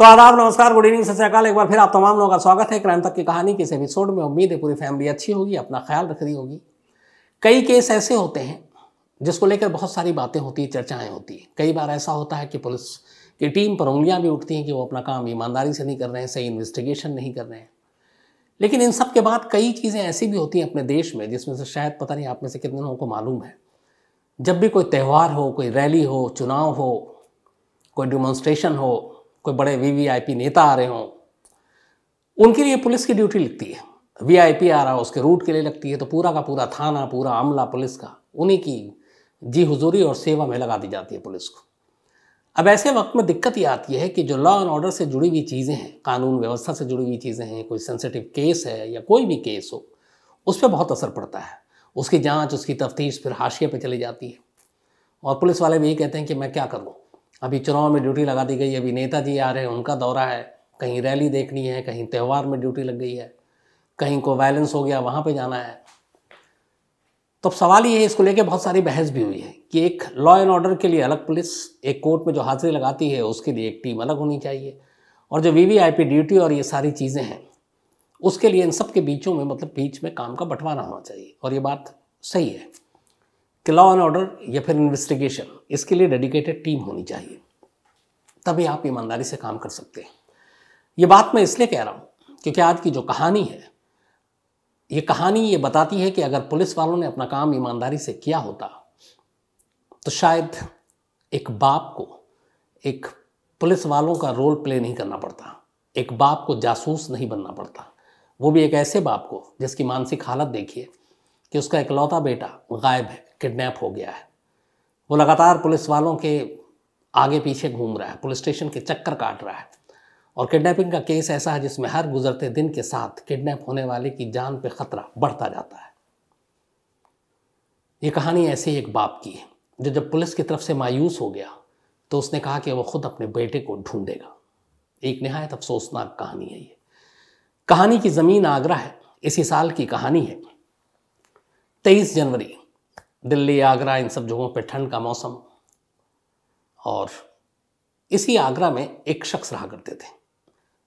तो आदाब नमस्कार गुड इवनिंग सत्याकाल एक बार फिर आप तमाम लोगों का स्वागत है क्राइम तक की कहानी किस एपिसोड में उम्मीद है पूरी फैमिली अच्छी होगी अपना ख्याल रख रही होगी कई केस ऐसे होते हैं जिसको लेकर बहुत सारी बातें होती है चर्चाएं होती हैं कई बार ऐसा होता है कि पुलिस की टीम पर उंगलियां भी उठती हैं कि वो अपना काम ईमानदारी से नहीं कर रहे हैं सही इन्वेस्टिगेशन नहीं कर रहे हैं लेकिन इन सब के बाद कई चीज़ें ऐसी भी होती हैं अपने देश में जिसमें से शायद पता नहीं आप में से कितने लोगों को मालूम है जब भी कोई त्यौहार हो कोई रैली हो चुनाव हो कोई डिमॉन्स्ट्रेशन हो कोई बड़े वीवीआईपी नेता आ रहे हों उनके लिए पुलिस की ड्यूटी लगती है वीआईपी आ रहा हो उसके रूट के लिए लगती है तो पूरा का पूरा थाना पूरा अमला पुलिस का उन्हीं की जी हुजूरी और सेवा में लगा दी जाती है पुलिस को अब ऐसे वक्त में दिक्कत ये आती है कि जो लॉ एंड ऑर्डर से जुड़ी हुई चीज़ें हैं कानून व्यवस्था से जुड़ी हुई चीज़ें हैं कोई सेंसिटिव केस है या कोई भी केस हो उस पर बहुत असर पड़ता है उसकी जाँच उसकी तफ्तीश फिर हाशिए पर चली जाती है और पुलिस वाले भी ये कहते हैं कि मैं क्या करूँ अभी चुनाव में ड्यूटी लगा दी गई अभी नेताजी आ रहे हैं उनका दौरा है कहीं रैली देखनी है कहीं त्यौहार में ड्यूटी लग गई है कहीं को वायलेंस हो गया वहाँ पे जाना है तो अब सवाल ये है इसको लेके बहुत सारी बहस भी हुई है कि एक लॉ एंड ऑर्डर के लिए अलग पुलिस एक कोर्ट में जो हाजिरी लगाती है उसके लिए एक टीम अलग होनी चाहिए और जो वी ड्यूटी और ये सारी चीज़ें हैं उसके लिए इन सब के बीचों में मतलब बीच में काम का बंटवारा होना चाहिए और ये बात सही है कि लॉ एंड ऑर्डर या फिर इन्वेस्टिगेशन इसके लिए डेडिकेटेड टीम होनी चाहिए तभी आप ईमानदारी से काम कर सकते हैं ये बात मैं इसलिए कह रहा हूँ क्योंकि आज की जो कहानी है ये कहानी ये बताती है कि अगर पुलिस वालों ने अपना काम ईमानदारी से किया होता तो शायद एक बाप को एक पुलिस वालों का रोल प्ले नहीं करना पड़ता एक बाप को जासूस नहीं बनना पड़ता वो भी एक ऐसे बाप को जिसकी मानसिक हालत देखिए कि उसका इकलौता बेटा गायब है किडनैप हो गया है वो लगातार पुलिस वालों के आगे पीछे घूम रहा है पुलिस स्टेशन के चक्कर काट रहा है और किडनैपिंग का केस ऐसा है जिसमें हर गुजरते दिन के साथ किडनैप होने वाले की जान पे खतरा बढ़ता जाता है ये कहानी ऐसे ही एक बाप की है जो जब पुलिस की तरफ से मायूस हो गया तो उसने कहा कि वह खुद अपने बेटे को ढूंढेगा एक नहायत अफसोसनाक कहानी है ये कहानी की ज़मीन आगरा है इसी साल की कहानी है तेईस जनवरी दिल्ली आगरा इन सब जगहों पे ठंड का मौसम और इसी आगरा में एक शख्स रहा करते थे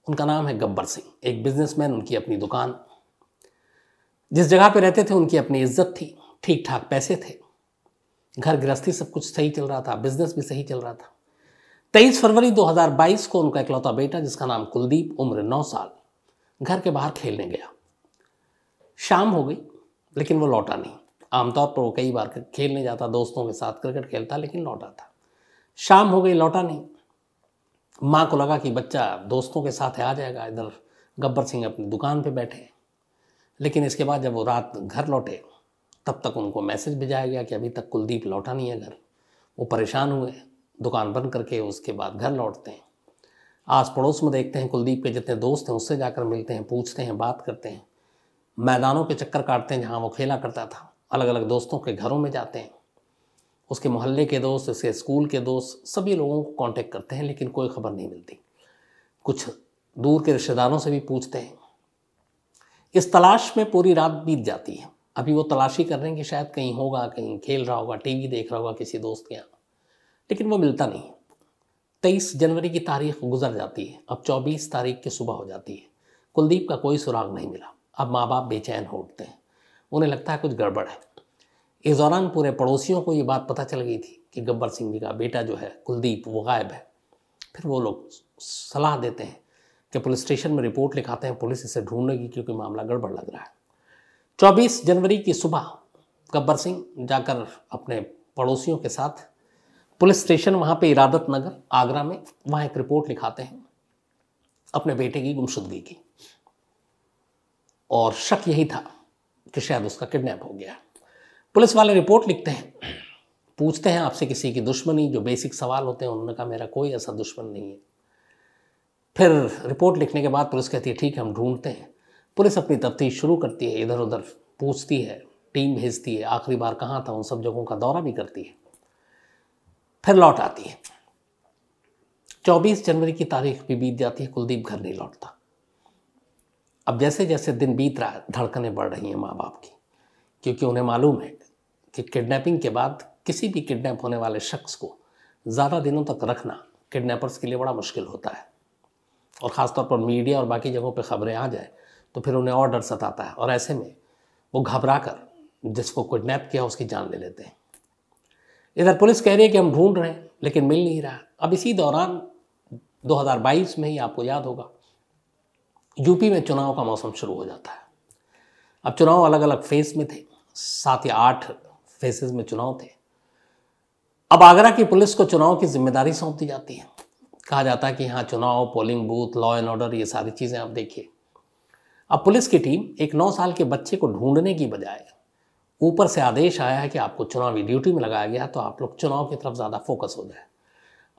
उनका नाम है गब्बर सिंह एक बिजनेसमैन उनकी अपनी दुकान जिस जगह पे रहते थे उनकी अपनी इज्जत थी ठीक ठाक पैसे थे घर गृहस्थी सब कुछ सही चल रहा था बिजनेस भी सही चल रहा था तेईस फरवरी 2022 को उनका इकलौता बेटा जिसका नाम कुलदीप उम्र नौ साल घर के बाहर खेलने गया शाम हो गई लेकिन वो लौटा नहीं आमतौर पर वो कई बार खेलने जाता दोस्तों के साथ क्रिकेट खेलता लेकिन लौटा था शाम हो गई लौटा नहीं माँ को लगा कि बच्चा दोस्तों के साथ आ जाएगा इधर गब्बर सिंह अपनी दुकान पे बैठे लेकिन इसके बाद जब वो रात घर लौटे तब तक उनको मैसेज भेजाया गया कि अभी तक कुलदीप लौटा नहीं है घर वो परेशान हुए दुकान बंद करके उसके बाद घर लौटते हैं आस पड़ोस में देखते हैं कुलदीप के जितने दोस्त हैं उससे जाकर मिलते हैं पूछते हैं बात करते हैं मैदानों के चक्कर काटते हैं जहाँ वो खेला करता था अलग अलग दोस्तों के घरों में जाते हैं उसके मोहल्ले के दोस्त उसके स्कूल के दोस्त सभी लोगों को कांटेक्ट करते हैं लेकिन कोई खबर नहीं मिलती कुछ दूर के रिश्तेदारों से भी पूछते हैं इस तलाश में पूरी रात बीत जाती है अभी वो तलाशी कर रहे हैं कि शायद कहीं होगा कहीं खेल रहा होगा टीवी देख रहा होगा किसी दोस्त के यहाँ लेकिन वो मिलता नहीं तेईस जनवरी की तारीख गुजर जाती है अब चौबीस तारीख की सुबह हो जाती है कुलदीप का कोई सुराग नहीं मिला अब माँ बाप बेचैन हो उठते हैं उन्हें लगता है कुछ गड़बड़ है इस दौरान पूरे पड़ोसियों को ये बात पता चल गई थी कि गब्बर सिंह जी का बेटा जो है कुलदीप वो गायब है फिर वो लोग सलाह देते हैं कि पुलिस स्टेशन में रिपोर्ट लिखाते हैं पुलिस इसे ढूंढेगी क्योंकि मामला गड़बड़ लग रहा है 24 जनवरी की सुबह गब्बर सिंह जाकर अपने पड़ोसियों के साथ पुलिस स्टेशन वहाँ पे इरादत नगर आगरा में वहाँ एक रिपोर्ट लिखाते हैं अपने बेटे की गुमशुदगी की और शक यही था तो शायद उसका किडनैप हो गया पुलिस वाले रिपोर्ट लिखते हैं पूछते हैं आपसे किसी की दुश्मनी जो बेसिक सवाल होते हैं उन्होंने कहा मेरा कोई ऐसा दुश्मन नहीं है फिर रिपोर्ट लिखने के बाद पुलिस कहती है ठीक है हम ढूंढते हैं पुलिस अपनी तफ्तीश शुरू करती है इधर उधर पूछती है टीम भेजती है आखिरी बार कहाँ था उन सब जगहों का दौरा भी करती है फिर लौट आती है 24 जनवरी की तारीख भी बीत जाती है कुलदीप घर नहीं लौटता अब जैसे जैसे दिन बीत रहा है धड़कने बढ़ रही हैं माँ बाप की क्योंकि उन्हें मालूम है कि किडनैपिंग के बाद किसी भी किडनैप होने वाले शख्स को ज़्यादा दिनों तक रखना किडनैपर्स के लिए बड़ा मुश्किल होता है और ख़ासतौर पर मीडिया और बाकी जगहों पर ख़बरें आ जाए तो फिर उन्हें और डर सताता है और ऐसे में वो घबरा कर जिसको किडनैप किया उसकी जान ले लेते हैं इधर पुलिस कह रही है कि हम ढूंढ रहे हैं लेकिन मिल नहीं रहा अब इसी दौरान 2022 में ही आपको याद होगा यूपी में चुनाव का मौसम शुरू हो जाता है अब चुनाव अलग अलग फेज में थे सात या आठ फेसेस में चुनाव थे अब आगरा की पुलिस को चुनाव की जिम्मेदारी सौंप दी जाती है कहा जाता है कि हाँ चुनाव polling booth law and order ये सारी चीज़ें आप देखिए अब पुलिस की टीम एक नौ साल के बच्चे को ढूंढने की बजाय ऊपर से आदेश आया है कि आपको चुनावी ड्यूटी में लगाया गया तो आप लोग चुनाव की तरफ ज़्यादा फोकस हो जाए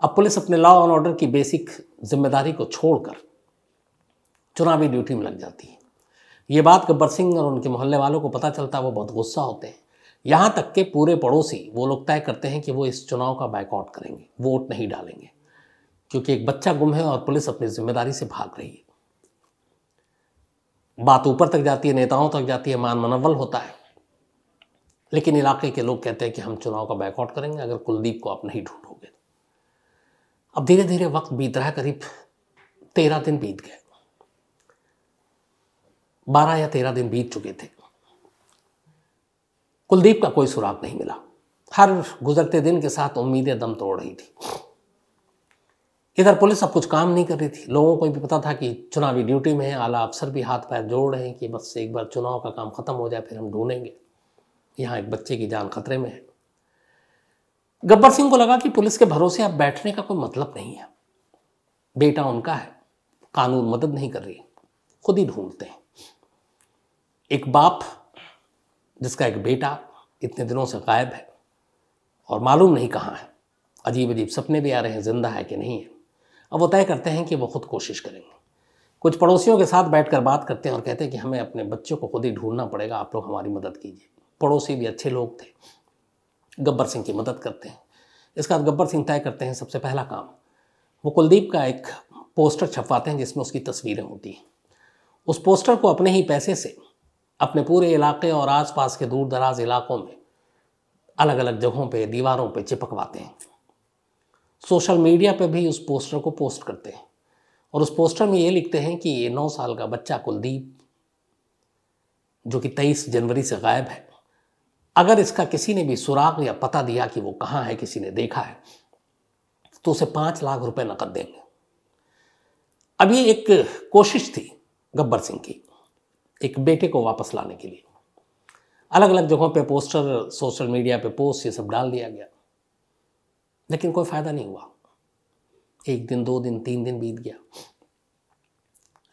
अब पुलिस अपने लॉ एंड ऑर्डर की बेसिक जिम्मेदारी को छोड़कर चुनावी ड्यूटी में लग जाती है ये बात गब्बर सिंह और उनके मोहल्ले वालों को पता चलता है वो बहुत गुस्सा होते हैं यहाँ तक के पूरे पड़ोसी वो लोग तय करते हैं कि वो इस चुनाव का बाइकआउट करेंगे वोट नहीं डालेंगे क्योंकि एक बच्चा गुम है और पुलिस अपनी जिम्मेदारी से भाग रही है बात ऊपर तक जाती है नेताओं तक जाती है मान मनवल होता है लेकिन इलाके के लोग कहते हैं कि हम चुनाव का बैकआउट करेंगे अगर कुलदीप को आप नहीं ढूंढोगे अब धीरे धीरे वक्त बीत रहा है करीब तेरह दिन बीत गए बारह या तेरह दिन बीत चुके थे कुलदीप का कोई सुराग नहीं मिला हर गुजरते दिन के साथ उम्मीदें दम तोड़ रही थी इधर पुलिस अब कुछ काम नहीं कर रही थी लोगों को भी पता था कि चुनावी ड्यूटी में है आला अफसर भी हाथ पैर जोड़ रहे हैं कि बस एक बार चुनाव का काम खत्म हो जाए फिर हम ढूंढेंगे यहाँ एक बच्चे की जान खतरे में है गब्बर सिंह को लगा कि पुलिस के भरोसे अब बैठने का कोई मतलब नहीं है बेटा उनका है कानून मदद नहीं कर रही खुद ही ढूंढते हैं एक बाप जिसका एक बेटा इतने दिनों से गायब है और मालूम नहीं कहाँ है अजीब अजीब सपने भी आ रहे हैं ज़िंदा है कि नहीं है अब वो तय करते हैं कि वो खुद कोशिश करेंगे कुछ पड़ोसियों के साथ बैठकर बात करते हैं और कहते हैं कि हमें अपने बच्चों को खुद ही ढूंढना पड़ेगा आप लोग हमारी मदद कीजिए पड़ोसी भी अच्छे लोग थे गब्बर सिंह की मदद करते हैं इसके बाद गब्बर सिंह तय करते हैं सबसे पहला काम वो कुलदीप का एक पोस्टर छपवाते हैं जिसमें उसकी तस्वीरें होती हैं उस पोस्टर को अपने ही पैसे से अपने पूरे इलाके और आसपास के दूर दराज इलाकों में अलग अलग जगहों पे दीवारों पे चिपकवाते हैं सोशल मीडिया पे भी उस पोस्टर को पोस्ट करते हैं और उस पोस्टर में ये लिखते हैं कि ये नौ साल का बच्चा कुलदीप जो कि तेईस जनवरी से गायब है अगर इसका किसी ने भी सुराग या पता दिया कि वो कहाँ है किसी ने देखा है तो उसे पाँच लाख रुपए नकद देंगे अब ये एक कोशिश थी गब्बर सिंह की एक बेटे को वापस लाने के लिए अलग अलग जगहों पे पोस्टर सोशल मीडिया पे पोस्ट ये सब डाल दिया गया लेकिन कोई फ़ायदा नहीं हुआ एक दिन दो दिन तीन दिन बीत गया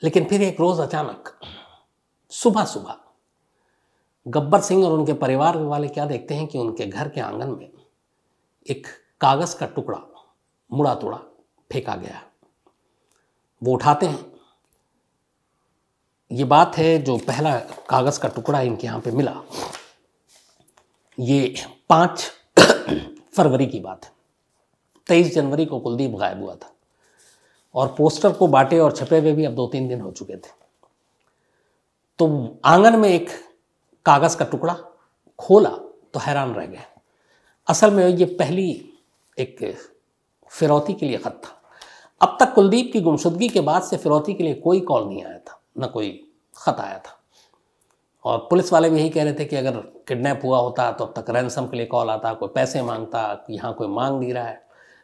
लेकिन फिर एक रोज़ अचानक सुबह सुबह गब्बर सिंह और उनके परिवार वाले क्या देखते हैं कि उनके घर के आंगन में एक कागज़ का टुकड़ा मुड़ा तोड़ा फेंका गया वो उठाते हैं ये बात है जो पहला कागज़ का टुकड़ा इनके यहाँ पे मिला ये पाँच फरवरी की बात है तेईस जनवरी को कुलदीप गायब हुआ था और पोस्टर को बांटे और छपे हुए भी अब दो तीन दिन हो चुके थे तो आंगन में एक कागज़ का टुकड़ा खोला तो हैरान रह गए असल में ये पहली एक फिरौती के लिए ख़त था अब तक कुलदीप की गुमशुदगी के बाद से फिरौती के लिए कोई कॉल नहीं आया था न कोई ख़त आया था और पुलिस वाले भी यही कह रहे थे कि अगर किडनैप हुआ होता तो अब तक रैनसम के लिए कॉल आता कोई पैसे मांगता यहाँ कोई मांग नहीं रहा है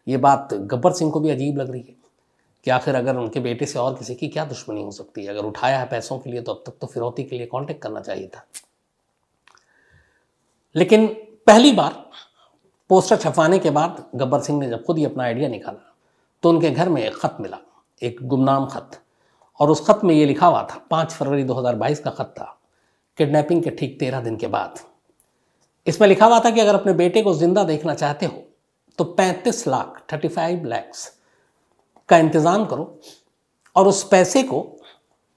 ये बात गब्बर सिंह को भी अजीब लग रही है कि आखिर अगर उनके बेटे से और किसी की क्या दुश्मनी हो सकती है अगर उठाया है पैसों के लिए तो अब तक तो फिरौती के लिए कॉन्टेक्ट करना चाहिए था लेकिन पहली बार पोस्टर छपवाने के बाद गब्बर सिंह ने जब खुद ही अपना आइडिया निकाला तो उनके घर में एक ख़त मिला एक गुमनाम ख़त और उस खत में ये लिखा हुआ था पाँच फरवरी 2022 का खत था किडनैपिंग के ठीक तेरह दिन के बाद इसमें लिखा हुआ था कि अगर अपने बेटे को जिंदा देखना चाहते हो तो 35 लाख 35 लैक्स का इंतज़ाम करो और उस पैसे को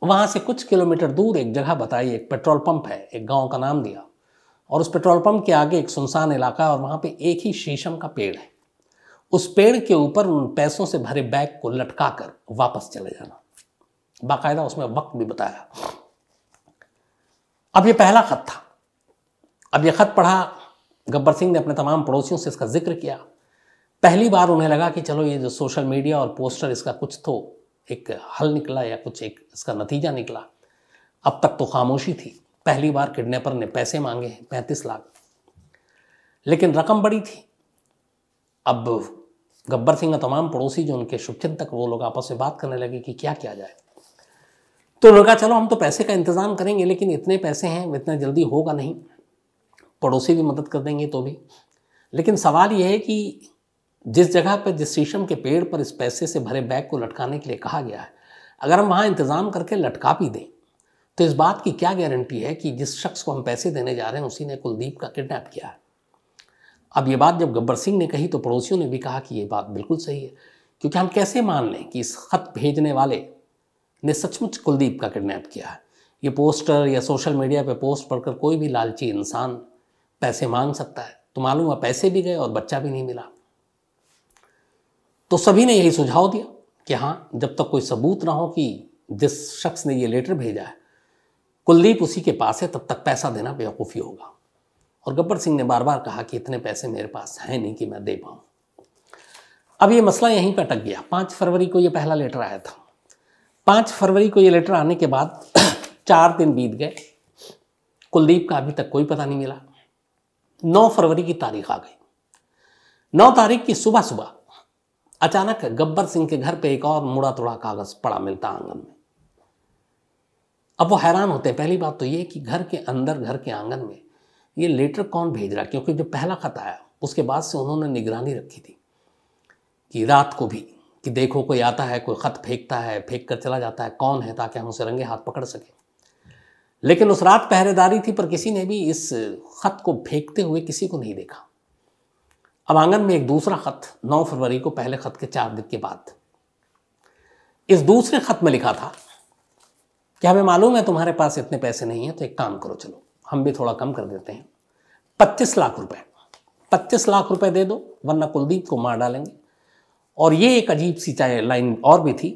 वहाँ से कुछ किलोमीटर दूर एक जगह बताई एक पेट्रोल पंप है एक गांव का नाम दिया और उस पेट्रोल पंप के आगे एक सुनसान इलाका है और वहाँ पे एक ही शीशम का पेड़ है उस पेड़ के ऊपर उन पैसों से भरे बैग को लटका कर वापस चले जाना बाकायदा उसमें वक्त भी बताया अब ये पहला ख़त था अब ये ख़त पढ़ा गब्बर सिंह ने अपने तमाम पड़ोसियों से इसका जिक्र किया पहली बार उन्हें लगा कि चलो ये जो सोशल मीडिया और पोस्टर इसका कुछ तो एक हल निकला या कुछ एक इसका नतीजा निकला अब तक तो खामोशी थी पहली बार किडनैपर ने पैसे मांगे हैं पैंतीस लाख लेकिन रकम बड़ी थी अब गब्बर सिंह का तमाम पड़ोसी जो उनके शुभचिंतक वो लोग आपस में बात करने लगे कि क्या किया जाए तो उन्होंने कहा चलो हम तो पैसे का इंतज़ाम करेंगे लेकिन इतने पैसे हैं इतना जल्दी होगा नहीं पड़ोसी भी मदद कर देंगे तो भी लेकिन सवाल यह है कि जिस जगह पर जिस शीशम के पेड़ पर इस पैसे से भरे बैग को लटकाने के लिए कहा गया है अगर हम वहाँ इंतज़ाम करके लटका भी दें तो इस बात की क्या गारंटी है कि जिस शख्स को हम पैसे देने जा रहे हैं उसी ने कुलदीप का किडनैप किया है अब ये बात जब गब्बर सिंह ने कही तो पड़ोसियों ने भी कहा कि ये बात बिल्कुल सही है क्योंकि हम कैसे मान लें कि इस खत भेजने वाले ने सचमुच कुलदीप का किडनैप किया है ये पोस्टर या सोशल मीडिया पे पोस्ट पढ़कर कोई भी लालची इंसान पैसे मांग सकता है तो मालूम हुआ पैसे भी गए और बच्चा भी नहीं मिला तो सभी ने यही सुझाव दिया कि हाँ जब तक कोई सबूत ना हो कि जिस शख्स ने ये लेटर भेजा है कुलदीप उसी के पास है तब तक पैसा देना बेवकूफ़ी होगा और गब्बर सिंह ने बार बार कहा कि इतने पैसे मेरे पास हैं नहीं कि मैं दे पाऊँ अब ये मसला यहीं पर अटक गया पाँच फरवरी को ये पहला लेटर आया था पाँच फरवरी को ये लेटर आने के बाद चार दिन बीत गए कुलदीप का अभी तक कोई पता नहीं मिला नौ फरवरी की तारीख आ गई नौ तारीख की सुबह सुबह अचानक गब्बर सिंह के घर पे एक और मुड़ा तोड़ा कागज पड़ा मिलता आंगन में अब वो हैरान होते हैं पहली बात तो ये कि घर के अंदर घर के आंगन में ये लेटर कौन भेज रहा क्योंकि जो पहला खत आया उसके बाद से उन्होंने निगरानी रखी थी कि रात को भी कि देखो कोई आता है कोई ख़त फेंकता है फेंक कर चला जाता है कौन है ताकि हम उसे रंगे हाथ पकड़ सकें लेकिन उस रात पहरेदारी थी पर किसी ने भी इस ख़त को फेंकते हुए किसी को नहीं देखा अब आंगन में एक दूसरा ख़त 9 फरवरी को पहले ख़त के चार दिन के बाद इस दूसरे ख़त में लिखा था कि हमें मालूम है तुम्हारे पास इतने पैसे नहीं हैं तो एक काम करो चलो हम भी थोड़ा कम कर देते हैं पच्चीस लाख रुपए पच्चीस लाख रुपए दे दो वरना कुलदीप को मार डालेंगे और ये एक अजीब सी चाहे लाइन और भी थी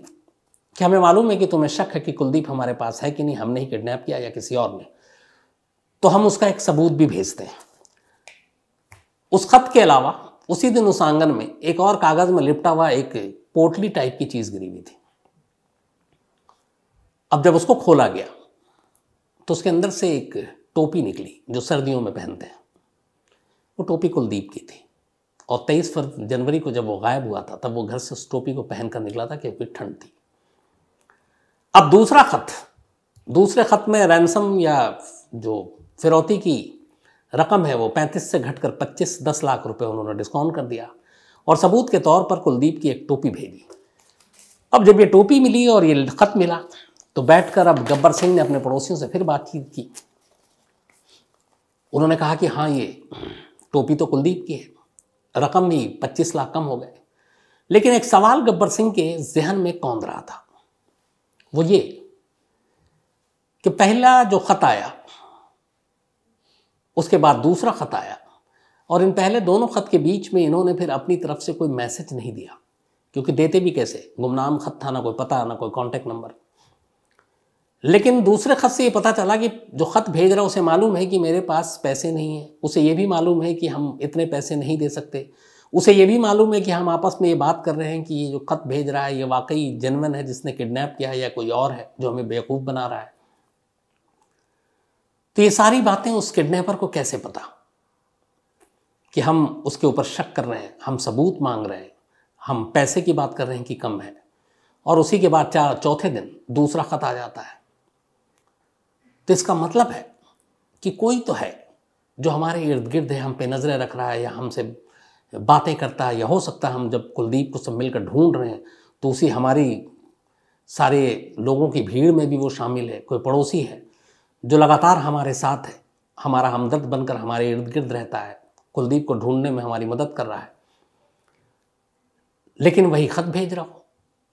कि हमें मालूम है कि तुम्हें शक है कि कुलदीप हमारे पास है कि नहीं हमने ही किडनैप किया या किसी और ने तो हम उसका एक सबूत भी भेजते हैं उस खत के अलावा उसी दिन उस आंगन में एक और कागज में लिपटा हुआ एक पोटली टाइप की चीज गिरी हुई थी अब जब उसको खोला गया तो उसके अंदर से एक टोपी निकली जो सर्दियों में पहनते हैं वो टोपी कुलदीप की थी और तेईस जनवरी को जब वो गायब हुआ था तब वो घर से उस टोपी को पहनकर निकला था क्योंकि ठंड थी अब दूसरा ख़त दूसरे ख़त में रैनसम या जो फिरौती की रकम है वो 35 से घटकर 25 10 लाख रुपए उन्होंने डिस्काउंट कर दिया और सबूत के तौर पर कुलदीप की एक टोपी भेजी अब जब ये टोपी मिली और ये ख़त मिला तो बैठकर अब गब्बर सिंह ने अपने पड़ोसियों से फिर बातचीत की उन्होंने कहा कि हाँ ये टोपी तो कुलदीप की है रकम भी पच्चीस लाख कम हो गए लेकिन एक सवाल गब्बर सिंह के जहन में कौन रहा था वो ये कि पहला जो ख़त आया उसके बाद दूसरा ख़त आया और इन पहले दोनों ख़त के बीच में इन्होंने फिर अपनी तरफ से कोई मैसेज नहीं दिया क्योंकि देते भी कैसे गुमनाम ख़त था ना कोई पता ना कोई कांटेक्ट नंबर लेकिन दूसरे ख़त से ये पता चला कि जो ख़त भेज रहा है उसे मालूम है कि मेरे पास पैसे नहीं हैं उसे ये भी मालूम है कि हम इतने पैसे नहीं दे सकते उसे ये भी मालूम है कि हम आपस में ये बात कर रहे हैं कि ये जो ख़त भेज रहा है ये वाकई जनमन है जिसने किडनैप किया है या कोई और है जो हमें बेवकूफ़ बना रहा है तो ये सारी बातें उस किडनैपर को कैसे पता कि हम उसके ऊपर शक कर रहे हैं हम सबूत मांग रहे हैं हम पैसे की बात कर रहे हैं कि कम है और उसी के बाद चार चौथे दिन दूसरा ख़त आ जाता है तो इसका मतलब है कि कोई तो है जो हमारे इर्द गिर्द है हम पे नज़रें रख रहा है या हमसे बातें करता है या हो सकता है हम जब कुलदीप को सब मिलकर ढूंढ रहे हैं तो उसी हमारी सारे लोगों की भीड़ में भी वो शामिल है कोई पड़ोसी है जो लगातार हमारे साथ है हमारा हमदर्द बनकर हमारे इर्द गिर्द रहता है कुलदीप को ढूंढने में हमारी मदद कर रहा है लेकिन वही खत भेज रहा हो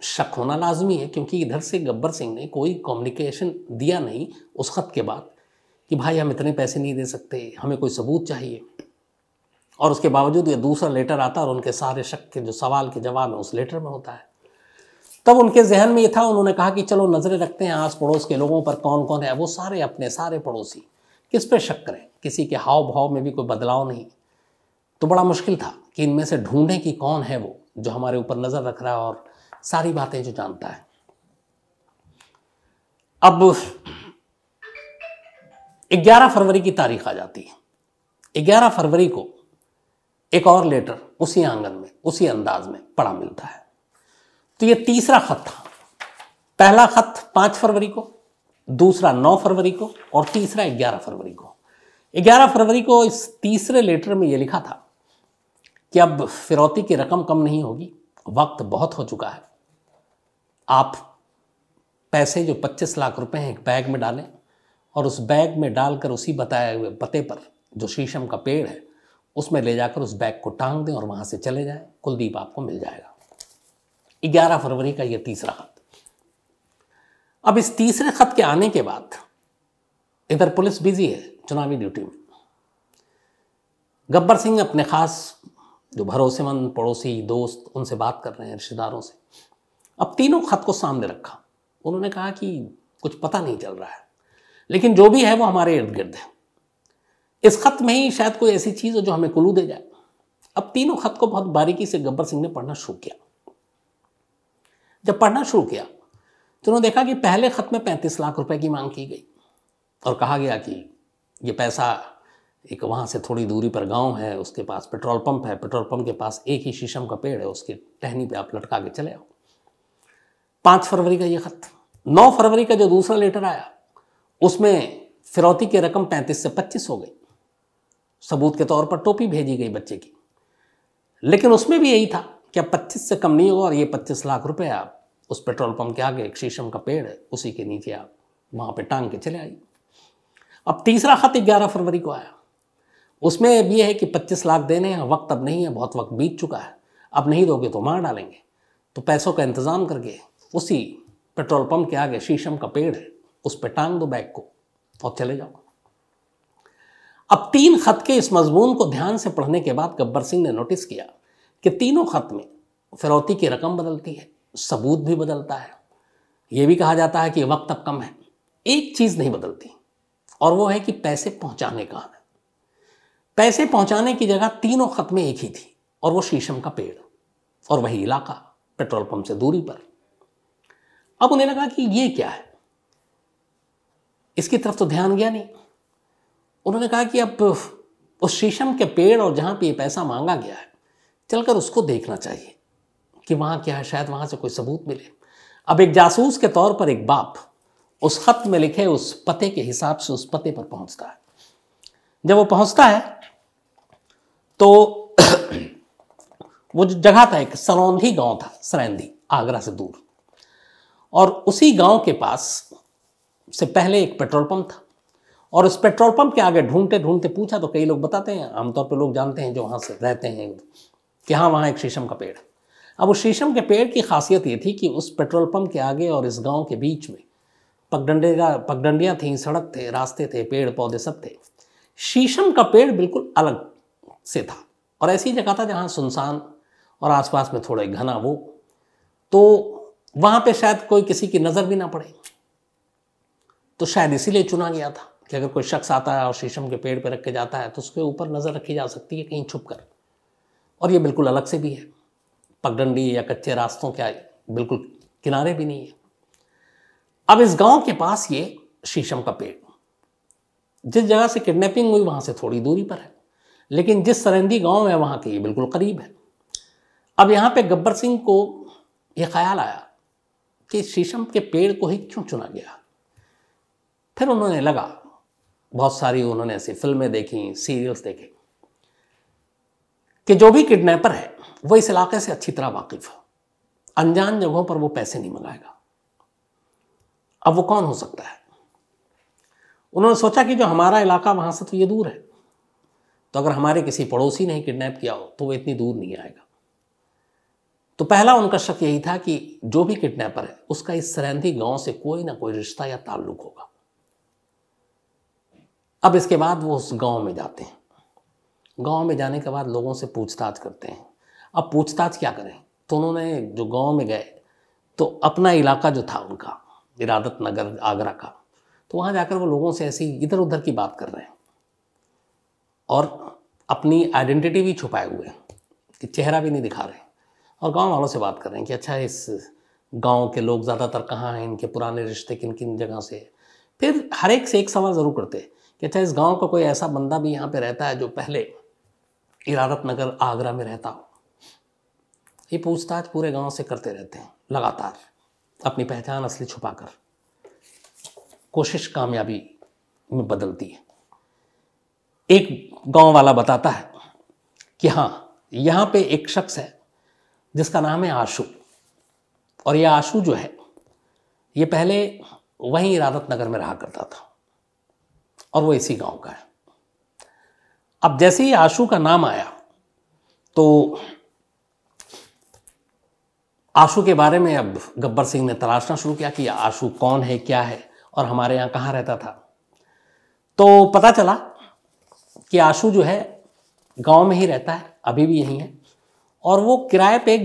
शक होना लाजमी है क्योंकि इधर से गब्बर सिंह ने कोई कम्युनिकेशन दिया नहीं उस ख़त के बाद कि भाई हम इतने पैसे नहीं दे सकते हमें कोई सबूत चाहिए और उसके बावजूद ये दूसरा लेटर आता और उनके सारे शक के जो सवाल के जवाब है उस लेटर में होता है तब उनके जहन में ये था उन्होंने कहा कि चलो नज़रें रखते हैं आस पड़ोस के लोगों पर कौन कौन है वो सारे अपने सारे पड़ोसी किस पे शक करें किसी के हाव भाव में भी कोई बदलाव नहीं तो बड़ा मुश्किल था कि इनमें से ढूंढें कि कौन है वो जो हमारे ऊपर नज़र रख रहा है और सारी बातें जो जानता है अब 11 फरवरी की तारीख आ जाती है 11 फरवरी को एक और लेटर उसी आंगन में उसी अंदाज में पड़ा मिलता है तो ये तीसरा खत था पहला खत 5 फरवरी को दूसरा 9 फरवरी को और तीसरा 11 फरवरी को 11 फरवरी को इस तीसरे लेटर में ये लिखा था कि अब फिरौती की रकम कम नहीं होगी वक्त बहुत हो चुका है आप पैसे जो 25 लाख रुपए हैं एक बैग में डालें और उस बैग में डालकर उसी बताए हुए पते पर जो शीशम का पेड़ है उसमें ले जाकर उस बैग को टांग दें और वहां से चले जाएं कुलदीप आपको मिल जाएगा 11 फरवरी का यह तीसरा खत अब इस तीसरे खत के आने के बाद इधर पुलिस बिजी है चुनावी ड्यूटी में गब्बर सिंह अपने खास जो भरोसेमंद पड़ोसी दोस्त उनसे बात कर रहे हैं रिश्तेदारों से अब तीनों खत को सामने रखा उन्होंने कहा कि कुछ पता नहीं चल रहा है लेकिन जो भी है वो हमारे इर्द गिर्द है इस खत में ही शायद कोई ऐसी चीज़ हो जो हमें कुलू दे जाए अब तीनों खत को बहुत बारीकी से गब्बर सिंह ने पढ़ना शुरू किया जब पढ़ना शुरू किया तो उन्होंने देखा कि पहले खत में पैंतीस लाख रुपए की मांग की गई और कहा गया कि ये पैसा एक वहां से थोड़ी दूरी पर गांव है उसके पास पेट्रोल पंप है पेट्रोल पंप के पास एक ही शीशम का पेड़ है उसके टहनी पे आप लटका के चले आओ पाँच फरवरी का ये ख़त नौ फरवरी का जो दूसरा लेटर आया उसमें फिरौती की रकम पैंतीस से पच्चीस हो गई सबूत के तौर पर टोपी भेजी गई बच्चे की लेकिन उसमें भी यही था कि अब पच्चीस से कम नहीं होगा और ये पच्चीस लाख रुपए आप उस पेट्रोल पंप के आगे एक शीशम का पेड़ है उसी के नीचे आप वहाँ पे टांग के चले आइए अब तीसरा खत ग्यारह फरवरी को आया उसमें अब यह है कि पच्चीस लाख देने हैं वक्त अब नहीं है बहुत वक्त बीत चुका है अब नहीं दोगे तो मार डालेंगे तो पैसों का इंतज़ाम करके उसी पेट्रोल पंप के आगे शीशम का पेड़ है उस पर टांग दो बैग को और चले जाओ अब तीन खत के इस मजमून को ध्यान से पढ़ने के बाद गब्बर सिंह ने नोटिस किया कि तीनों खत में फिरौती की रकम बदलती है सबूत भी बदलता है यह भी कहा जाता है कि वक्त अब कम है एक चीज़ नहीं बदलती और वो है कि पैसे पहुंचाने का पैसे पहुंचाने की जगह तीनों खत में एक ही थी और वो शीशम का पेड़ और वही इलाका पेट्रोल पंप से दूरी पर अब उन्हें लगा कि ये क्या है इसकी तरफ तो ध्यान गया नहीं उन्होंने कहा कि अब उस शीशम के पेड़ और जहां पे ये पैसा मांगा गया है चलकर उसको देखना चाहिए कि वहां क्या है शायद वहां से कोई सबूत मिले अब एक जासूस के तौर पर एक बाप उस खत में लिखे उस पते के हिसाब से उस पते पर पहुंचता है जब वो पहुंचता है तो वो जो जगह था एक सरौंधी गांव था सरैंधी आगरा से दूर और उसी गांव के पास से पहले एक पेट्रोल पंप था और उस पेट्रोल पंप के आगे ढूंढते ढूंढते पूछा तो कई लोग बताते हैं आमतौर पर लोग जानते हैं जो वहाँ से रहते हैं कि हाँ वहाँ एक शीशम का पेड़ अब उस शीशम के पेड़ की खासियत ये थी कि उस पेट्रोल पंप के आगे और इस गांव के बीच में पगडंडे पगडंडियाँ थी सड़क थे रास्ते थे पेड़ पौधे सब थे शीशम का पेड़ बिल्कुल अलग से था और ऐसी जगह था जहाँ सुनसान और आसपास में थोड़े घना वो तो वहां पे शायद कोई किसी की नज़र भी ना पड़े तो शायद इसीलिए चुना गया था कि अगर कोई शख्स आता है और शीशम के पेड़ पे रख के जाता है तो उसके ऊपर नज़र रखी जा सकती है कहीं छुप कर और ये बिल्कुल अलग से भी है पगडंडी या कच्चे रास्तों के बिल्कुल किनारे भी नहीं है अब इस गांव के पास ये शीशम का पेड़ जिस जगह से किडनैपिंग हुई वहां से थोड़ी दूरी पर है लेकिन जिस सरंदी गांव है वहाँ के ये बिल्कुल करीब है अब यहाँ पे गब्बर सिंह को ये ख्याल आया कि शीशम के पेड़ को ही क्यों चुना गया फिर उन्होंने लगा बहुत सारी उन्होंने ऐसी फिल्में देखी सीरियल्स देखे कि जो भी किडनैपर है वो इस इलाके से अच्छी तरह वाकिफ है अनजान जगहों पर वो पैसे नहीं मंगाएगा अब वो कौन हो सकता है उन्होंने सोचा कि जो हमारा इलाका वहां से तो ये दूर है तो अगर हमारे किसी पड़ोसी ने किडनैप किया हो तो वो इतनी दूर नहीं आएगा तो पहला उनका शक यही था कि जो भी किडनैपर है उसका इस सरहदी गांव से कोई ना कोई रिश्ता या ताल्लुक होगा अब इसके बाद वो उस गांव में जाते हैं गांव में जाने के बाद लोगों से पूछताछ करते हैं अब पूछताछ क्या करें तो उन्होंने जो गांव में गए तो अपना इलाका जो था उनका इरादत नगर आगरा का तो वहां जाकर वो लोगों से ऐसी इधर उधर की बात कर रहे हैं और अपनी आइडेंटिटी भी छुपाए हुए कि चेहरा भी नहीं दिखा रहे हैं और गांव वालों से बात कर रहे हैं कि अच्छा इस गांव के लोग ज़्यादातर कहाँ हैं इनके पुराने रिश्ते किन किन जगह से फिर हर एक से एक सवाल ज़रूर करते हैं कि अच्छा इस गांव का कोई ऐसा बंदा भी यहाँ पे रहता है जो पहले इरादत नगर आगरा में रहता हो ये पूछताछ पूरे गांव से करते रहते हैं लगातार अपनी पहचान असली छुपाकर कोशिश कामयाबी में बदलती है एक गांव वाला बताता है कि हाँ यहाँ पे एक शख्स है जिसका नाम है आशु और ये आशु जो है ये पहले वहीं इरादत नगर में रहा करता था और वो इसी गांव का है अब जैसे ही आशु का नाम आया तो आशु के बारे में अब गब्बर सिंह ने तलाशना शुरू किया कि आशु कौन है क्या है और हमारे यहाँ कहाँ रहता था तो पता चला कि आशु जो है गांव में ही रहता है अभी भी यहीं है और वो किराए पे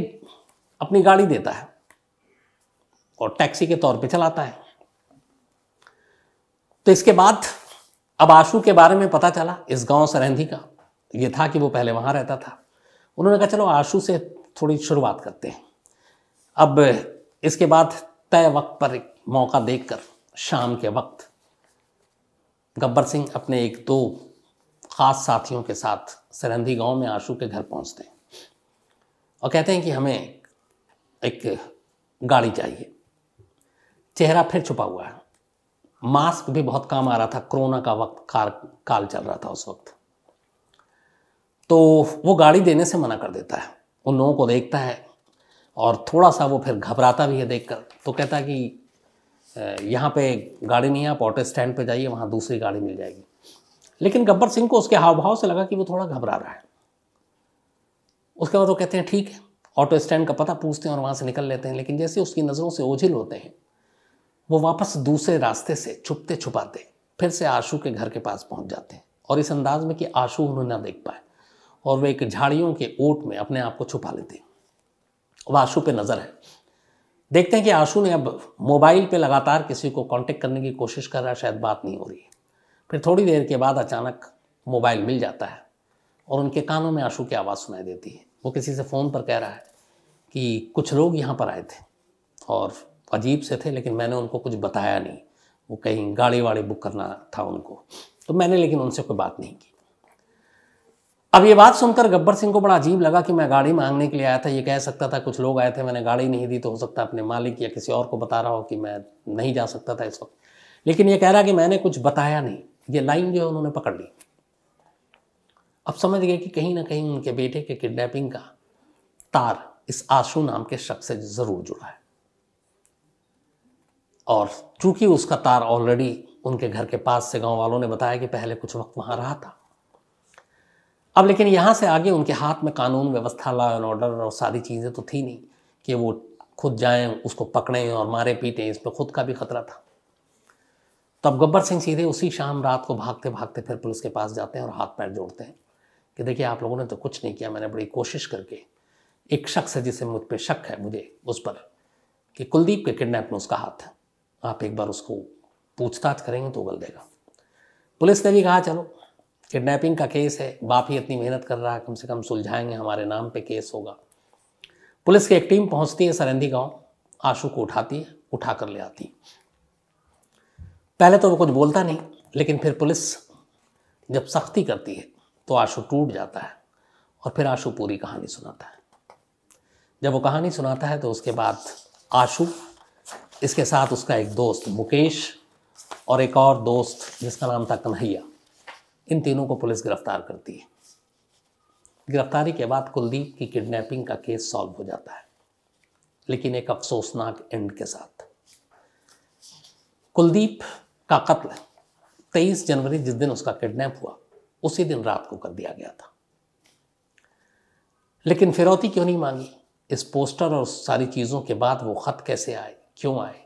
अपनी गाड़ी देता है और टैक्सी के तौर पे चलाता है तो इसके बाद अब आशू के बारे में पता चला इस गांव सरहंदी का ये था कि वो पहले वहां रहता था उन्होंने कहा चलो आशू से थोड़ी शुरुआत करते हैं अब इसके बाद तय वक्त पर एक मौका देखकर शाम के वक्त गब्बर सिंह अपने एक दो खास साथियों के साथ सरहंदी गांव में आशू के घर पहुंचते हैं और कहते हैं कि हमें एक गाड़ी चाहिए चेहरा फिर छुपा हुआ है मास्क भी बहुत काम आ रहा था कोरोना का वक्त कार काल चल रहा था उस वक्त तो वो गाड़ी देने से मना कर देता है उन लोगों को देखता है और थोड़ा सा वो फिर घबराता भी है देखकर तो कहता है कि यहाँ पे गाड़ी नहीं है आप ऑटो स्टैंड पे जाइए वहाँ दूसरी गाड़ी मिल जाएगी लेकिन गब्बर सिंह को उसके हाव भाव से लगा कि वो थोड़ा घबरा रहा है उसके बाद वो कहते हैं ठीक है ऑटो स्टैंड का पता पूछते हैं और वहाँ से निकल लेते हैं लेकिन जैसे उसकी नज़रों से ओझिल होते हैं वो वापस दूसरे रास्ते से छुपते छुपाते फिर से आशू के घर के पास पहुँच जाते हैं और इस अंदाज में कि आशू उन्हें ना देख पाए और वे एक झाड़ियों के ओट में अपने आप को छुपा लेते हैं वह आशू पे नज़र है देखते हैं कि आशू ने अब मोबाइल पे लगातार किसी को कांटेक्ट करने की कोशिश कर रहा है शायद बात नहीं हो रही है फिर थोड़ी देर के बाद अचानक मोबाइल मिल जाता है और उनके कानों में आंसू की आवाज़ सुनाई देती है वो किसी से फ़ोन पर कह रहा है कि कुछ लोग यहाँ पर आए थे और अजीब से थे लेकिन मैंने उनको कुछ बताया नहीं वो कहीं गाड़ी वाड़ी बुक करना था उनको तो मैंने लेकिन उनसे कोई बात नहीं की अब ये बात सुनकर गब्बर सिंह को बड़ा अजीब लगा कि मैं गाड़ी मांगने के लिए आया था ये कह सकता था कुछ लोग आए थे मैंने गाड़ी नहीं दी तो हो सकता अपने मालिक या किसी और को बता रहा हो कि मैं नहीं जा सकता था इस वक्त लेकिन ये कह रहा कि मैंने कुछ बताया नहीं ये लाइन जो है उन्होंने पकड़ ली अब समझ गए कि कहीं ना कहीं उनके बेटे के किडनैपिंग का तार इस आशु नाम के शख्स से जरूर जुड़ा है और चूंकि उसका तार ऑलरेडी उनके घर के पास से गांव वालों ने बताया कि पहले कुछ वक्त वहां रहा था अब लेकिन यहां से आगे उनके हाथ में कानून व्यवस्था लॉ एंड ऑर्डर और सारी चीज़ें तो थी नहीं कि वो खुद जाएं उसको पकड़ें और मारे पीटें इसमें खुद का भी खतरा था तब गब्बर सिंह सीधे उसी शाम रात को भागते भागते फिर पुलिस के पास जाते हैं और हाथ पैर जोड़ते हैं कि देखिए आप लोगों ने तो कुछ नहीं किया मैंने बड़ी कोशिश करके एक शख्स है जिसे मुझ पर शक है मुझे उस पर कि कुलदीप के किडनैप में उसका हाथ है आप एक बार उसको पूछताछ करेंगे तो उगल देगा पुलिस ने भी कहा चलो किडनैपिंग का केस है बाप ही इतनी मेहनत कर रहा है कम से कम सुलझाएंगे हमारे नाम पे केस होगा पुलिस की एक टीम पहुंचती है सरेंदी गांव आशू को उठाती है उठा कर ले आती पहले तो वो कुछ बोलता नहीं लेकिन फिर पुलिस जब सख्ती करती है तो आशु टूट जाता है और फिर आशु पूरी कहानी सुनाता है जब वो कहानी सुनाता है तो उसके बाद आशु इसके साथ उसका एक दोस्त मुकेश और एक और दोस्त जिसका नाम था कन्हैया इन तीनों को पुलिस गिरफ्तार करती है गिरफ्तारी के बाद कुलदीप की किडनैपिंग का केस सॉल्व हो जाता है लेकिन एक अफसोसनाक एंड के साथ कुलदीप का कत्ल 23 जनवरी जिस दिन उसका किडनैप हुआ उसी दिन रात को कर दिया गया था लेकिन फिरौती क्यों नहीं मांगी इस पोस्टर और सारी चीज़ों के बाद वो ख़त कैसे आए क्यों आए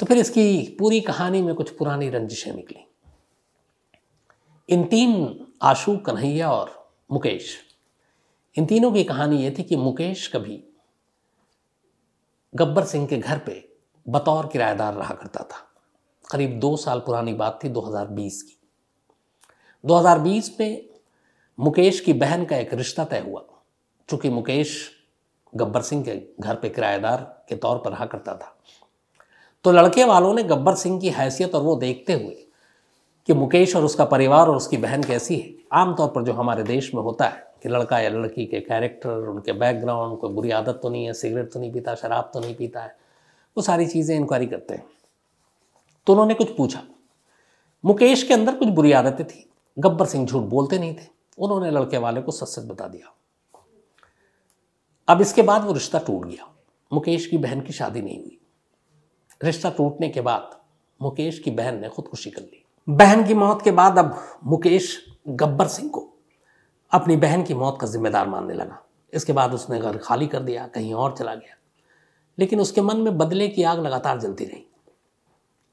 तो फिर इसकी पूरी कहानी में कुछ पुरानी रंजिशें निकली इन तीन आशू कन्हैया और मुकेश इन तीनों की कहानी ये थी कि मुकेश कभी गब्बर सिंह के घर पे बतौर किराएदार रहा करता था करीब दो साल पुरानी बात थी 2020 की 2020 में मुकेश की बहन का एक रिश्ता तय हुआ चूंकि मुकेश गब्बर सिंह के घर पे किराएदार के तौर पर रहा करता था तो लड़के वालों ने गब्बर सिंह की हैसियत और वो देखते हुए कि मुकेश और उसका परिवार और उसकी बहन कैसी है आमतौर पर जो हमारे देश में होता है कि लड़का या लड़की के कैरेक्टर उनके बैकग्राउंड कोई बुरी आदत तो नहीं है सिगरेट तो नहीं पीता शराब तो नहीं पीता है वो सारी चीज़ें इंक्वायरी करते हैं तो उन्होंने कुछ पूछा मुकेश के अंदर कुछ बुरी आदतें थी गब्बर सिंह झूठ बोलते नहीं थे उन्होंने लड़के वाले को सच सच बता दिया अब इसके बाद वो रिश्ता टूट गया मुकेश की बहन की शादी नहीं हुई रिश्ता टूटने के बाद मुकेश की बहन ने खुदकुशी कर ली बहन की मौत के बाद अब मुकेश गब्बर सिंह को अपनी बहन की मौत का जिम्मेदार मानने लगा इसके बाद उसने घर खाली कर दिया कहीं और चला गया लेकिन उसके मन में बदले की आग लगातार जलती रही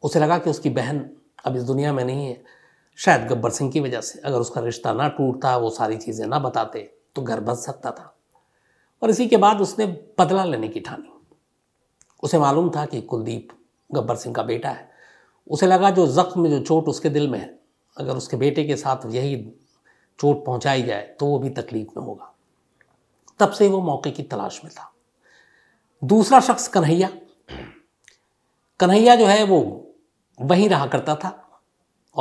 उसे लगा कि उसकी बहन अब इस दुनिया में नहीं है शायद गब्बर सिंह की वजह से अगर उसका रिश्ता ना टूटता वो सारी चीज़ें ना बताते तो घर बच सकता था और इसी के बाद उसने बदला लेने की ठानी उसे मालूम था कि कुलदीप गब्बर सिंह का बेटा है उसे लगा जो ज़ख्म जो चोट उसके दिल में है अगर उसके बेटे के साथ यही चोट पहुंचाई जाए तो वो भी तकलीफ में होगा तब से वो मौके की तलाश में था दूसरा शख्स कन्हैया कन्हैया जो है वो वहीं रहा करता था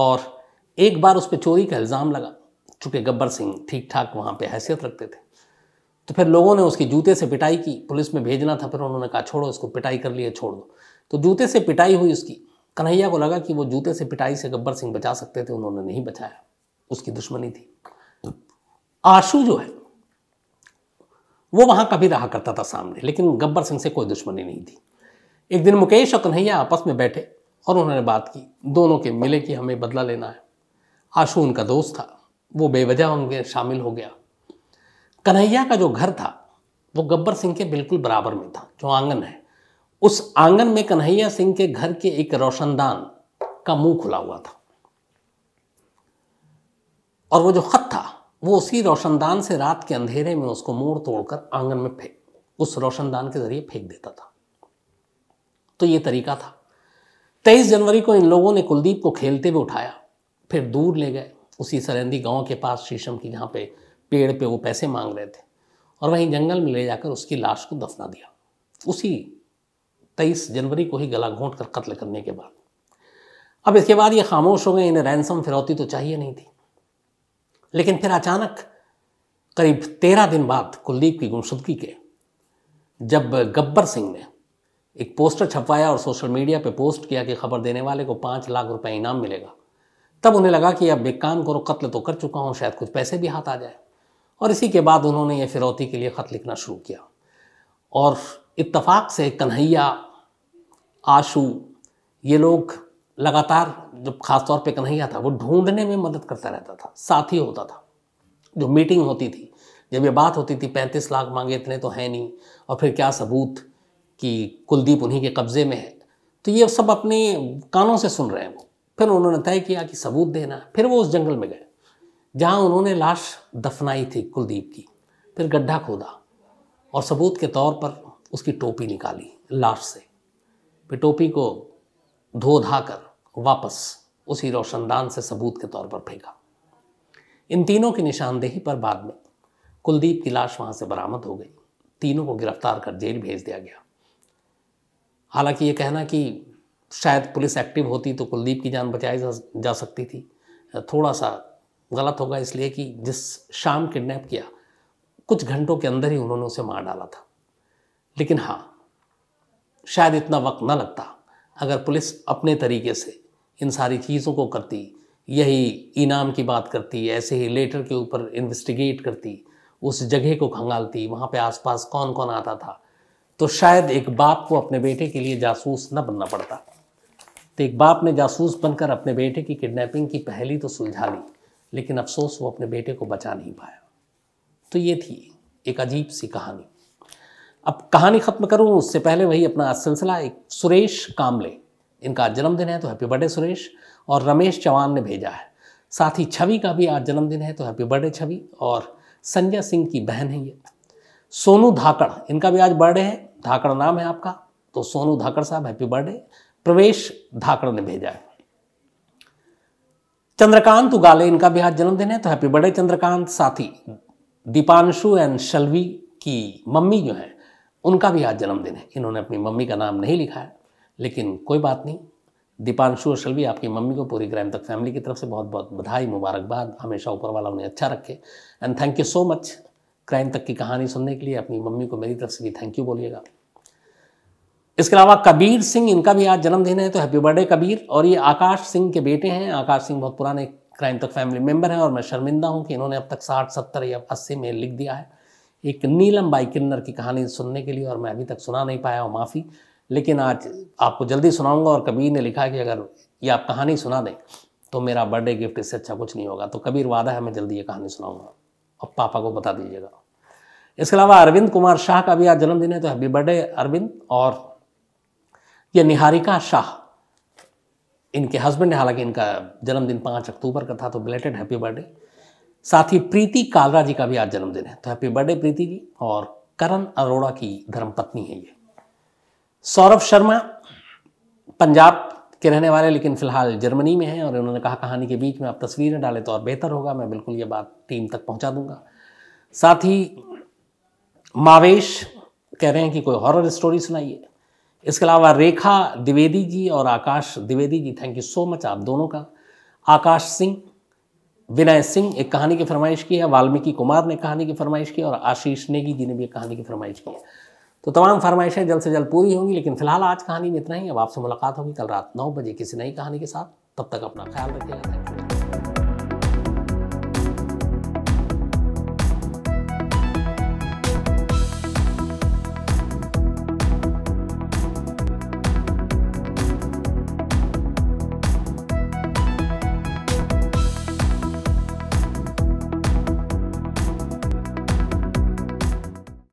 और एक बार उस पर चोरी का इल्ज़ाम लगा चूँकि गब्बर सिंह ठीक ठाक वहाँ पर हैसियत रखते थे तो फिर लोगों ने उसकी जूते से पिटाई की पुलिस में भेजना था फिर उन्होंने कहा छोड़ो इसको पिटाई कर लिए छोड़ दो तो जूते से पिटाई हुई उसकी कन्हैया को लगा कि वो जूते से पिटाई से गब्बर सिंह बचा सकते थे उन्होंने नहीं बचाया उसकी दुश्मनी थी आशू जो है वो वहाँ कभी रहा करता था सामने लेकिन गब्बर सिंह से कोई दुश्मनी नहीं थी एक दिन मुकेश और कन्हैया आपस में बैठे और उन्होंने बात की दोनों के मिले कि हमें बदला लेना है आशू उनका दोस्त था वो बेवजह उनके शामिल हो गया कन्हैया का जो घर था वो गब्बर सिंह के बिल्कुल बराबर में था जो आंगन है उस आंगन में कन्हैया सिंह के घर के एक रोशनदान का मुंह खुला हुआ था और वो जो खत था वो उसी रोशनदान से रात के अंधेरे में उसको मोड़ तोड़कर आंगन में फेंक उस रोशनदान के जरिए फेंक देता था तो ये तरीका था तेईस जनवरी को इन लोगों ने कुलदीप को खेलते हुए उठाया फिर दूर ले गए उसी सरहदी गांव के पास शीशम की जहाँ पे पेड़ पे वो पैसे मांग रहे थे और वहीं जंगल में ले जाकर उसकी लाश को दफना दिया उसी तेईस जनवरी को ही गला घोंट कर कत्ल करने के बाद अब इसके बाद ये खामोश हो गए इन्हें रैनसम फिरौती तो चाहिए नहीं थी लेकिन फिर अचानक करीब तेरह दिन बाद कुलदीप की गुमशुदगी के जब गब्बर सिंह ने एक पोस्टर छपवाया और सोशल मीडिया पे पोस्ट किया कि खबर देने वाले को पाँच लाख रुपए इनाम मिलेगा तब उन्हें लगा कि अब एक काम करो कत्ल तो कर चुका हूँ शायद कुछ पैसे भी हाथ आ जाए और इसी के बाद उन्होंने ये फिरौती के लिए ख़त लिखना शुरू किया और इत्तफाक से कन्हैया आशू ये लोग लगातार जब ख़ासतौर पे कन्हैया था वो ढूंढने में मदद करता रहता था साथी होता था जो मीटिंग होती थी जब ये बात होती थी पैंतीस लाख मांगे इतने तो हैं नहीं और फिर क्या सबूत कि कुलदीप उन्हीं के कब्ज़े में है तो ये सब अपने कानों से सुन रहे हैं वो फिर उन्होंने तय किया कि सबूत देना फिर वो उस जंगल में गए जहाँ उन्होंने लाश दफनाई थी कुलदीप की फिर गड्ढा खोदा और सबूत के तौर पर उसकी टोपी निकाली लाश से फिर टोपी को धो धा कर वापस उसी रोशनदान से सबूत के तौर पर फेंका इन तीनों की निशानदेही पर बाद में कुलदीप की लाश वहाँ से बरामद हो गई तीनों को गिरफ्तार कर जेल भेज दिया गया हालांकि ये कहना कि शायद पुलिस एक्टिव होती तो कुलदीप की जान बचाई जा, जा सकती थी थोड़ा सा गलत होगा इसलिए कि जिस शाम किडनैप किया कुछ घंटों के अंदर ही उन्होंने उसे मार डाला था लेकिन हाँ शायद इतना वक्त ना लगता अगर पुलिस अपने तरीके से इन सारी चीज़ों को करती यही इनाम की बात करती ऐसे ही लेटर के ऊपर इन्वेस्टिगेट करती उस जगह को खंगालती वहाँ पे आसपास कौन कौन आता था तो शायद एक बाप को अपने बेटे के लिए जासूस न बनना पड़ता तो एक बाप ने जासूस बनकर अपने बेटे की किडनैपिंग की पहली तो सुलझा ली लेकिन अफसोस वो अपने बेटे को बचा नहीं पाया तो ये थी एक अजीब सी कहानी अब कहानी ख़त्म करूँ उससे पहले वही अपना सिलसिला एक सुरेश कामले इनका जन्मदिन है तो हैप्पी बर्थडे सुरेश और रमेश चौहान ने भेजा है साथ ही छवि का भी आज जन्मदिन है तो हैप्पी बर्थडे छवि और संजय सिंह की बहन है ये सोनू धाकड़ इनका भी आज बर्थडे है धाकड़ नाम है आपका तो सोनू धाकड़ साहब हैप्पी बर्थडे प्रवेश धाकड़ ने भेजा है चंद्रकांत उगाले इनका भी आज जन्मदिन है तो हैप्पी बर्थडे चंद्रकांत साथी दीपांशु एंड शलवी की मम्मी जो है उनका भी आज जन्मदिन है इन्होंने अपनी मम्मी का नाम नहीं लिखा है लेकिन कोई बात नहीं दीपांशु और शलवी आपकी मम्मी को पूरी ग्राम तक फैमिली की तरफ से बहुत बहुत बधाई मुबारकबाद हमेशा ऊपर वाला उन्हें अच्छा रखे and thank you so much crime तक की कहानी सुनने के लिए अपनी मम्मी को मेरी तरफ से भी थैंक यू बोलिएगा इसके अलावा कबीर सिंह इनका भी आज जन्मदिन है तो हैप्पी बर्थडे कबीर और ये आकाश सिंह के बेटे हैं आकाश सिंह बहुत पुराने क्राइम तक फैमिली मेंबर हैं और मैं शर्मिंदा हूँ कि इन्होंने अब तक साठ सत्तर या अस्सी में लिख दिया है एक नीलम बाई किन्नर की कहानी सुनने के लिए और मैं अभी तक सुना नहीं पाया हूँ माफ़ी लेकिन आज आपको जल्दी सुनाऊंगा और कबीर ने लिखा है कि अगर ये आप कहानी सुना दें तो मेरा बर्थडे गिफ्ट इससे अच्छा कुछ नहीं होगा तो कबीर वादा है मैं जल्दी ये कहानी सुनाऊंगा और पापा को बता दीजिएगा इसके अलावा अरविंद कुमार शाह का भी आज जन्मदिन है तो हैप्पी बर्थडे अरविंद और या निहारिका शाह इनके हस्बैंड है हालांकि इनका जन्मदिन पाँच अक्टूबर का था तो बिलेटेड हैप्पी बर्थडे साथ ही प्रीति कालरा जी का भी आज जन्मदिन है तो हैप्पी बर्थडे प्रीति जी और करण अरोड़ा की धर्मपत्नी है ये सौरभ शर्मा पंजाब के रहने वाले लेकिन फिलहाल जर्मनी में हैं और इन्होंने कहा कहानी के बीच में आप तस्वीरें डालें तो और बेहतर होगा मैं बिल्कुल ये बात टीम तक पहुंचा दूंगा साथ ही मावेश कह रहे हैं कि कोई हॉरर स्टोरी सुनाइए इसके अलावा रेखा द्विवेदी जी और Akash Dwivedi ji thank you so much आप दोनों का आकाश सिंह विनय सिंह एक कहानी की फरमाइश की है वाल्मीकि कुमार ने कहानी की फरमाइश की और आशीष नेगी जी ने भी एक कहानी की फरमाइश की है तो तमाम फरमाइशें जल्द से जल्द पूरी होंगी लेकिन फिलहाल आज कहानी में इतना ही अब आपसे मुलाकात होगी कल रात नौ बजे किसी नई कहानी के साथ तब तक अपना ख्याल रखिएगा थैंक यू